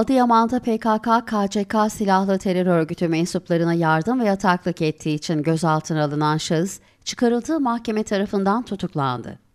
Adıyaman'da PKK-KCK silahlı terör örgütü mensuplarına yardım ve yataklık ettiği için gözaltına alınan şahıs çıkarıldığı mahkeme tarafından tutuklandı.